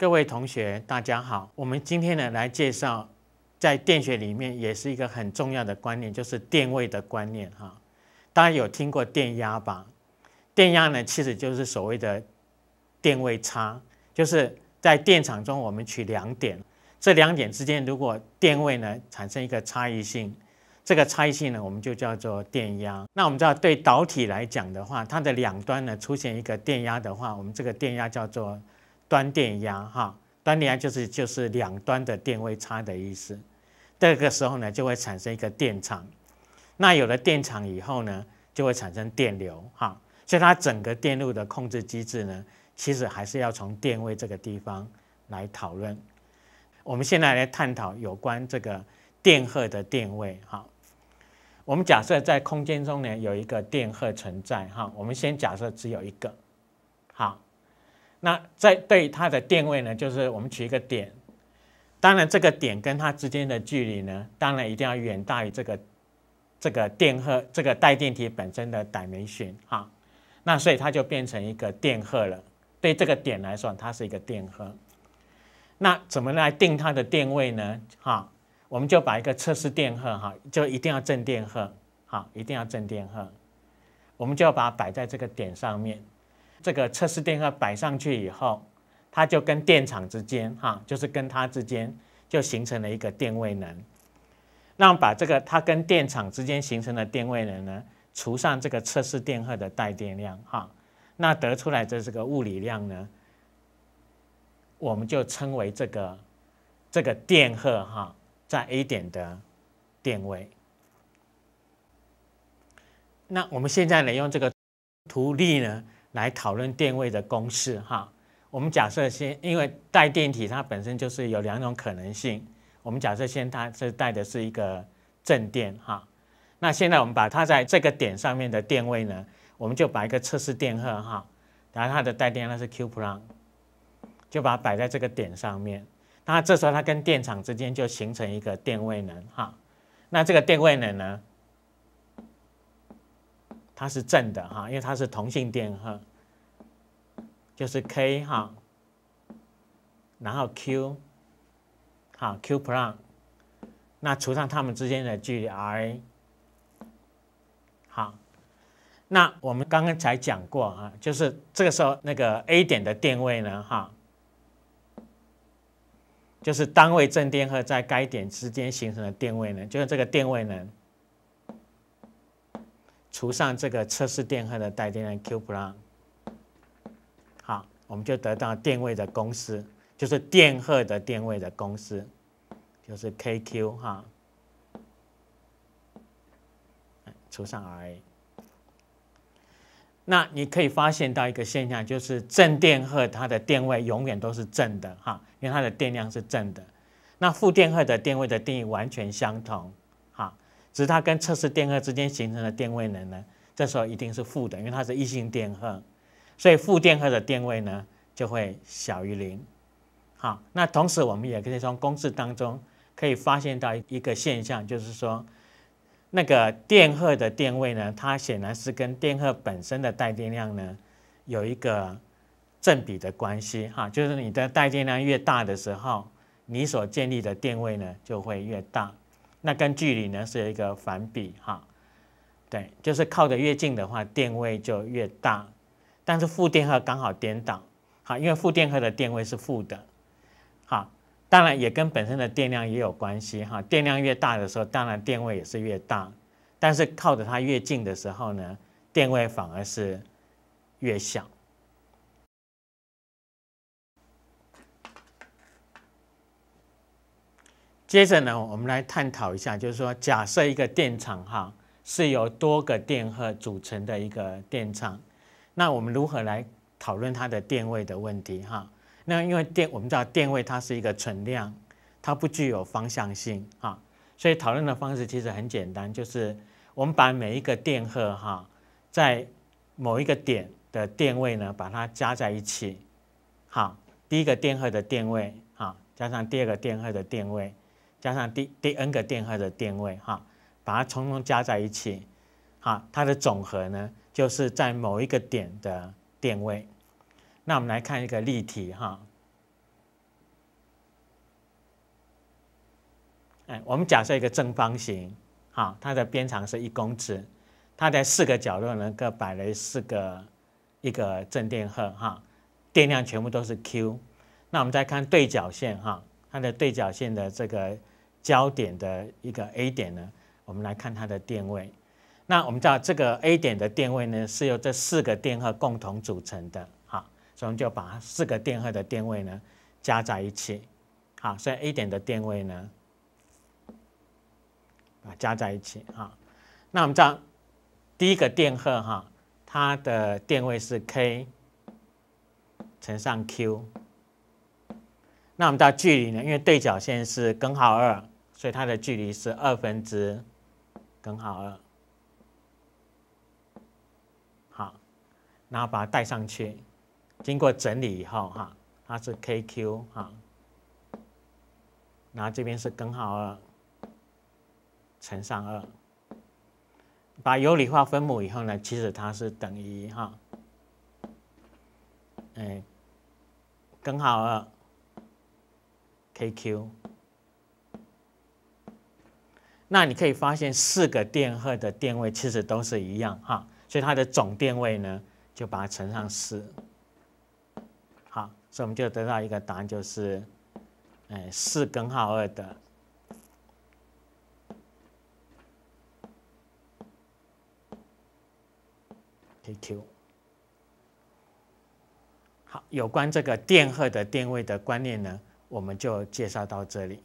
各位同学，大家好。我们今天呢来介绍，在电学里面也是一个很重要的观念，就是电位的观念哈。大家有听过电压吧？电压呢其实就是所谓的电位差，就是在电场中我们取两点，这两点之间如果电位呢产生一个差异性，这个差异性呢我们就叫做电压。那我们知道对导体来讲的话，它的两端呢出现一个电压的话，我们这个电压叫做。端电压哈，端电压就是就是两端的电位差的意思。这个时候呢，就会产生一个电场。那有了电场以后呢，就会产生电流哈。所以它整个电路的控制机制呢，其实还是要从电位这个地方来讨论。我们现在来探讨有关这个电荷的电位哈。我们假设在空间中呢有一个电荷存在哈，我们先假设只有一个好。那在对它的电位呢，就是我们取一个点，当然这个点跟它之间的距离呢，当然一定要远大于这个这个电荷这个带电体本身的短程性啊。那所以它就变成一个电荷了。对这个点来说，它是一个电荷。那怎么来定它的电位呢？哈，我们就把一个测试电荷哈，就一定要正电荷，好，一定要正电荷，我们就要把它摆在这个点上面。这个测试电荷摆上去以后，它就跟电场之间，哈，就是跟它之间，就形成了一个电位能。那把这个它跟电场之间形成的电位能呢，除上这个测试电荷的带电量，哈，那得出来的这个物理量呢，我们就称为这个这个电荷哈，在 A 点的电位。那我们现在呢，用这个图例呢。来讨论电位的公式哈。我们假设先，因为带电体它本身就是有两种可能性。我们假设先，它是带的是一个正电哈。那现在我们把它在这个点上面的电位呢，我们就把一个测试电荷哈，然后它的带电量是 q plus，就把它摆在这个点上面。那这时候它跟电场之间就形成一个电位能哈。那这个电位能呢？它是正的哈，因为它是同性电荷，就是 k 哈，然后 q，好 q plus，那除上它们之间的距离 r a，好，那我们刚刚才讲过啊，就是这个时候那个 a 点的电位呢哈，就是单位正电荷在该点之间形成的电位呢，就是这个电位呢。除上这个测试电荷的带电量 q plus，好，我们就得到电位的公式，就是电荷的电位的公式，就是 kq 哈，除上 r a。那你可以发现到一个现象，就是正电荷它的电位永远都是正的哈，因为它的电量是正的。那负电荷的电位的定义完全相同。只是它跟测试电荷之间形成的电位能呢？这时候一定是负的，因为它是一性电荷，所以负电荷的电位呢就会小于零。好，那同时我们也可以从公式当中可以发现到一个现象，就是说那个电荷的电位呢，它显然是跟电荷本身的带电量呢有一个正比的关系。哈，就是你的带电量越大的时候，你所建立的电位呢就会越大。那跟距离呢是一个反比哈，对，就是靠得越近的话，电位就越大，但是负电荷刚好颠倒，好，因为负电荷的电位是负的，好，当然也跟本身的电量也有关系哈，电量越大的时候，当然电位也是越大，但是靠得它越近的时候呢，电位反而是越小。接着呢，我们来探讨一下，就是说，假设一个电场哈，是由多个电荷组成的一个电场，那我们如何来讨论它的电位的问题哈？那因为电，我们知道电位它是一个存量，它不具有方向性啊，所以讨论的方式其实很简单，就是我们把每一个电荷哈，在某一个点的电位呢，把它加在一起。好，第一个电荷的电位啊，加上第二个电荷的电位。加上第第 n 个电荷的电位哈，把它通通加在一起，啊，它的总和呢，就是在某一个点的电位。那我们来看一个例题哈，哎，我们假设一个正方形，好，它的边长是一公尺，它的四个角落呢各摆了四个一个正电荷哈，电量全部都是 q。那我们再看对角线哈，它的对角线的这个。交点的一个 A 点呢，我们来看它的电位。那我们知道这个 A 点的电位呢，是由这四个电荷共同组成的，好，所以我们就把四个电荷的电位呢加在一起，好，所以 A 点的电位呢，啊加在一起，哈。那我们知道第一个电荷哈，它的电位是 k 乘上 q。那我们知道距离呢，因为对角线是根号二。所以它的距离是二分之根号二，好，然后把它带上去，经过整理以后，哈，它是 kq 哈，然后这边是根号二乘上二，把有理化分母以后呢，其实它是等于哈，哎，根号二 kq。那你可以发现，四个电荷的电位其实都是一样哈，所以它的总电位呢，就把它乘上四。好，所以我们就得到一个答案，就是，哎，四根号二的，kQ。好，有关这个电荷的电位的观念呢，我们就介绍到这里。